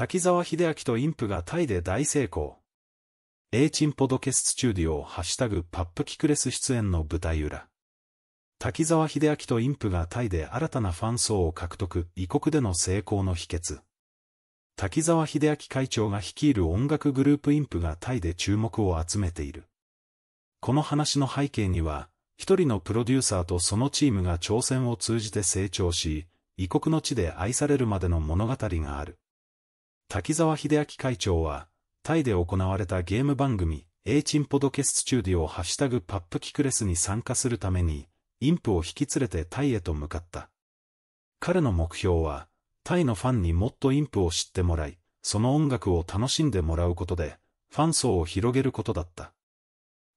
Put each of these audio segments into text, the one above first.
滝沢秀明とインプがタイで大成功。A チンポドケスチューディオハッシュタグパップキクレス出演の舞台裏。滝沢秀明とインプがタイで新たなファン層を獲得、異国での成功の秘訣。滝沢秀明会長が率いる音楽グループインプがタイで注目を集めている。この話の背景には、一人のプロデューサーとそのチームが挑戦を通じて成長し、異国の地で愛されるまでの物語がある。滝沢秀明会長は、タイで行われたゲーム番組、A チンポドケスチューディオハッシュタグパップキクレスに参加するために、インプを引き連れてタイへと向かった。彼の目標は、タイのファンにもっとインプを知ってもらい、その音楽を楽しんでもらうことで、ファン層を広げることだった。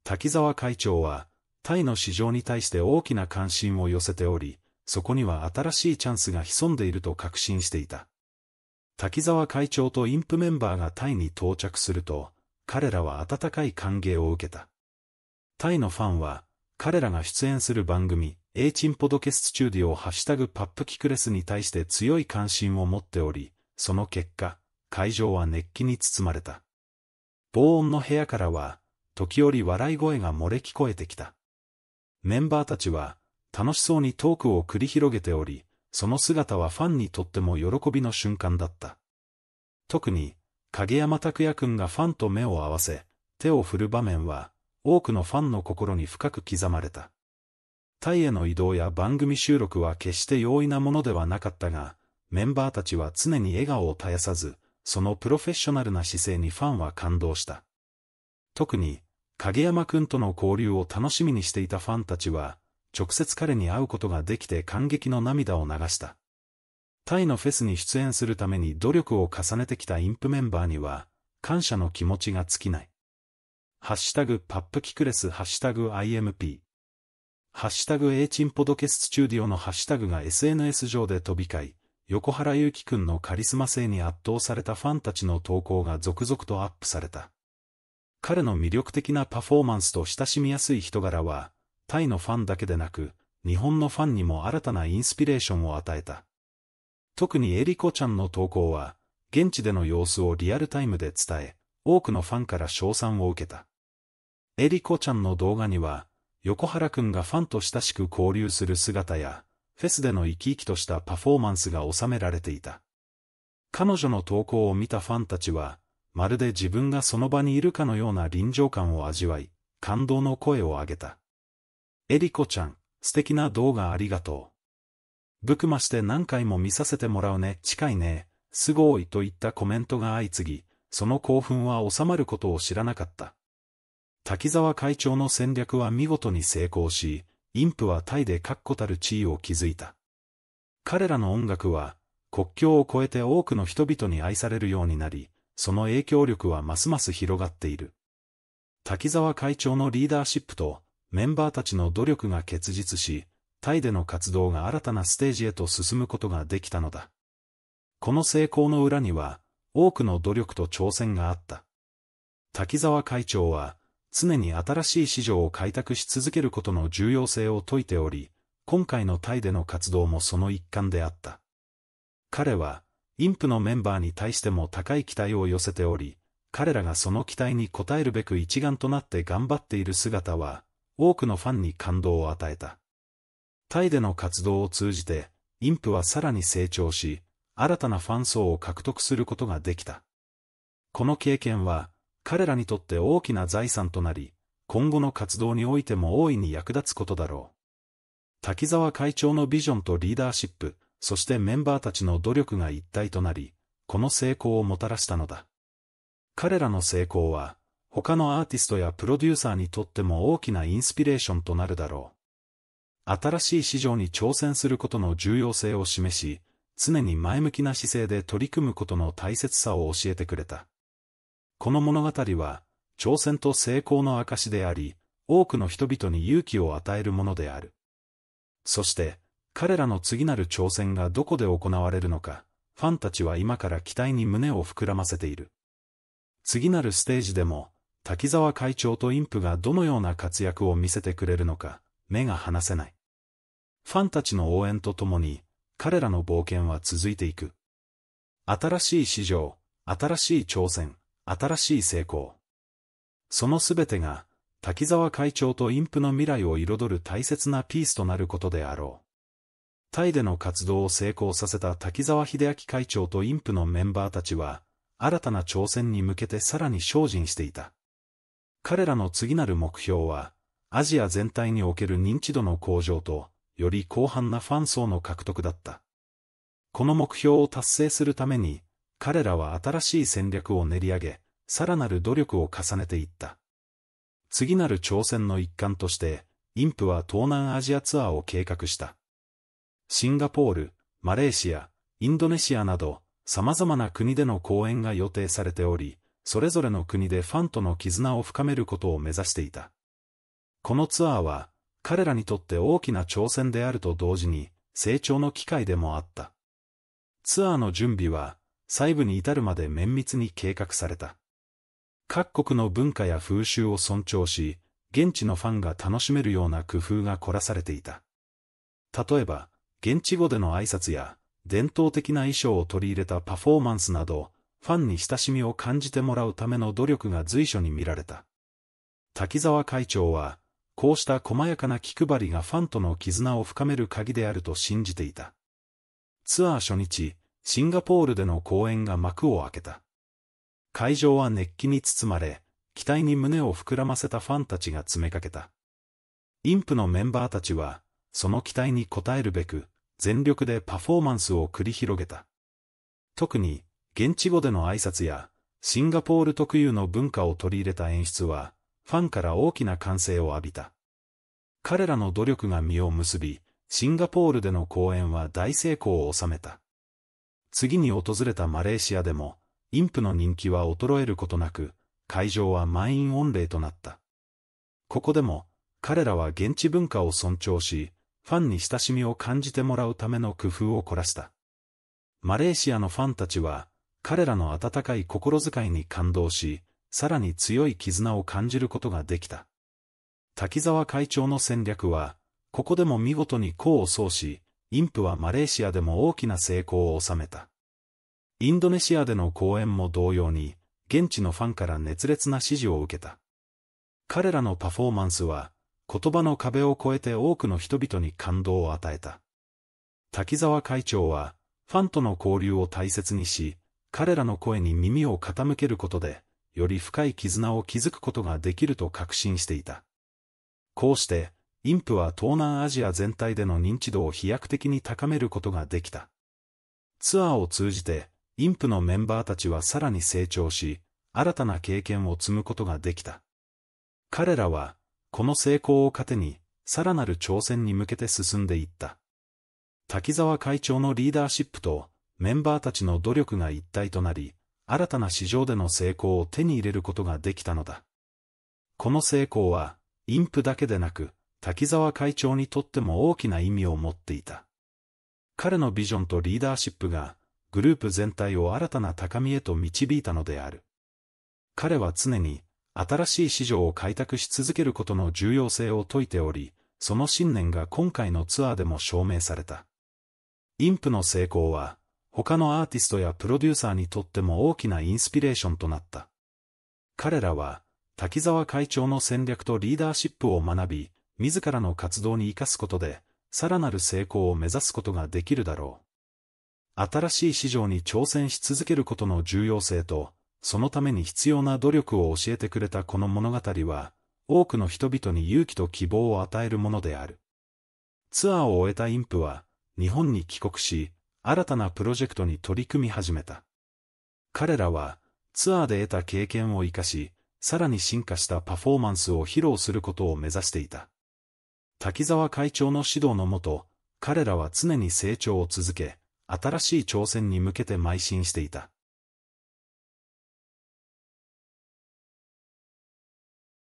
滝沢会長は、タイの市場に対して大きな関心を寄せており、そこには新しいチャンスが潜んでいると確信していた。滝沢会長とインプメンバーがタイに到着すると、彼らは温かい歓迎を受けた。タイのファンは、彼らが出演する番組、エイチンポドキャスチューディオハッシュタグパップキクレスに対して強い関心を持っており、その結果、会場は熱気に包まれた。防音の部屋からは、時折笑い声が漏れ聞こえてきた。メンバーたちは、楽しそうにトークを繰り広げており、その姿はファンにとっても喜びの瞬間だった。特に、影山拓也くんがファンと目を合わせ、手を振る場面は、多くのファンの心に深く刻まれた。タイへの移動や番組収録は決して容易なものではなかったが、メンバーたちは常に笑顔を絶やさず、そのプロフェッショナルな姿勢にファンは感動した。特に、影山くんとの交流を楽しみにしていたファンたちは、直接彼に会うことができて感激の涙を流した。タイのフェスに出演するために努力を重ねてきたインプメンバーには、感謝の気持ちが尽きない。ハッシュタグパップキクレスハッシュタグ IMP ハッシュタグ A チンポドケスチューディオのハッシュタグが SNS 上で飛び交い、横原祐希くんのカリスマ性に圧倒されたファンたちの投稿が続々とアップされた。彼の魅力的なパフォーマンスと親しみやすい人柄は、タイのファンだけでなく、日本のファンにも新たなインスピレーションを与えた。特にエリコちゃんの投稿は、現地での様子をリアルタイムで伝え、多くのファンから称賛を受けた。エリコちゃんの動画には、横原くんがファンと親しく交流する姿や、フェスでの生き生きとしたパフォーマンスが収められていた。彼女の投稿を見たファンたちは、まるで自分がその場にいるかのような臨場感を味わい、感動の声を上げた。えりこちゃん、素敵な動画ありがとう。ぶくまして何回も見させてもらうね、近いね、すごいといったコメントが相次ぎ、その興奮は収まることを知らなかった。滝沢会長の戦略は見事に成功し、インプはタイで確固たる地位を築いた。彼らの音楽は、国境を越えて多くの人々に愛されるようになり、その影響力はますます広がっている。滝沢会長のリーダーシップと、メンバーたちの努力が結実し、タイでの活動が新たなステージへと進むことができたのだ。この成功の裏には、多くの努力と挑戦があった。滝沢会長は、常に新しい市場を開拓し続けることの重要性を説いており、今回のタイでの活動もその一環であった。彼は、インプのメンバーに対しても高い期待を寄せており、彼らがその期待に応えるべく一丸となって頑張っている姿は、多くのファンに感動を与えた。タイでの活動を通じて、インプはさらに成長し、新たなファン層を獲得することができた。この経験は、彼らにとって大きな財産となり、今後の活動においても大いに役立つことだろう。滝沢会長のビジョンとリーダーシップ、そしてメンバーたちの努力が一体となり、この成功をもたらしたのだ。彼らの成功は、他のアーティストやプロデューサーにとっても大きなインスピレーションとなるだろう。新しい市場に挑戦することの重要性を示し、常に前向きな姿勢で取り組むことの大切さを教えてくれた。この物語は、挑戦と成功の証であり、多くの人々に勇気を与えるものである。そして、彼らの次なる挑戦がどこで行われるのか、ファンたちは今から期待に胸を膨らませている。次なるステージでも、滝沢会長とインプがどのような活躍を見せてくれるのか、目が離せない。ファンたちの応援とともに、彼らの冒険は続いていく。新しい市場、新しい挑戦、新しい成功。そのすべてが、滝沢会長とインプの未来を彩る大切なピースとなることであろう。タイでの活動を成功させた滝沢秀明会長とインプのメンバーたちは、新たな挑戦に向けてさらに精進していた。彼らの次なる目標は、アジア全体における認知度の向上と、より広範なファン層の獲得だった。この目標を達成するために、彼らは新しい戦略を練り上げ、さらなる努力を重ねていった。次なる挑戦の一環として、インプは東南アジアツアーを計画した。シンガポール、マレーシア、インドネシアなど、様々な国での公演が予定されており、それぞれの国でファンとの絆を深めることを目指していた。このツアーは、彼らにとって大きな挑戦であると同時に、成長の機会でもあった。ツアーの準備は、細部に至るまで綿密に計画された。各国の文化や風習を尊重し、現地のファンが楽しめるような工夫が凝らされていた。例えば、現地語での挨拶や、伝統的な衣装を取り入れたパフォーマンスなど、ファンに親しみを感じてもらうための努力が随所に見られた。滝沢会長は、こうした細やかな気配りがファンとの絆を深める鍵であると信じていた。ツアー初日、シンガポールでの公演が幕を開けた。会場は熱気に包まれ、期待に胸を膨らませたファンたちが詰めかけた。インプのメンバーたちは、その期待に応えるべく、全力でパフォーマンスを繰り広げた。特に、現地語での挨拶や、シンガポール特有の文化を取り入れた演出は、ファンから大きな歓声を浴びた。彼らの努力が実を結び、シンガポールでの公演は大成功を収めた。次に訪れたマレーシアでも、インプの人気は衰えることなく、会場は満員御礼となった。ここでも、彼らは現地文化を尊重し、ファンに親しみを感じてもらうための工夫を凝らした。マレーシアのファンたちは、彼らの温かい心遣いに感動し、さらに強い絆を感じることができた。滝沢会長の戦略は、ここでも見事に功を奏し、インプはマレーシアでも大きな成功を収めた。インドネシアでの公演も同様に、現地のファンから熱烈な支持を受けた。彼らのパフォーマンスは、言葉の壁を越えて多くの人々に感動を与えた。滝沢会長は、ファンとの交流を大切にし、彼らの声に耳を傾けることで、より深い絆を築くことができると確信していた。こうして、インプは東南アジア全体での認知度を飛躍的に高めることができた。ツアーを通じて、インプのメンバーたちはさらに成長し、新たな経験を積むことができた。彼らは、この成功を糧に、さらなる挑戦に向けて進んでいった。滝沢会長のリーダーシップと、メンバーたちの努力が一体となり、新たな市場での成功を手に入れることができたのだ。この成功は、インプだけでなく、滝沢会長にとっても大きな意味を持っていた。彼のビジョンとリーダーシップが、グループ全体を新たな高みへと導いたのである。彼は常に、新しい市場を開拓し続けることの重要性を説いており、その信念が今回のツアーでも証明された。インプの成功は、他のアーティストやプロデューサーにとっても大きなインスピレーションとなった。彼らは、滝沢会長の戦略とリーダーシップを学び、自らの活動に活かすことで、さらなる成功を目指すことができるだろう。新しい市場に挑戦し続けることの重要性と、そのために必要な努力を教えてくれたこの物語は、多くの人々に勇気と希望を与えるものである。ツアーを終えたインプは、日本に帰国し、新たなプロジェクトに取り組み始めた。彼らは、ツアーで得た経験を活かし、さらに進化したパフォーマンスを披露することを目指していた。滝沢会長の指導のもと、彼らは常に成長を続け、新しい挑戦に向けて邁進していた。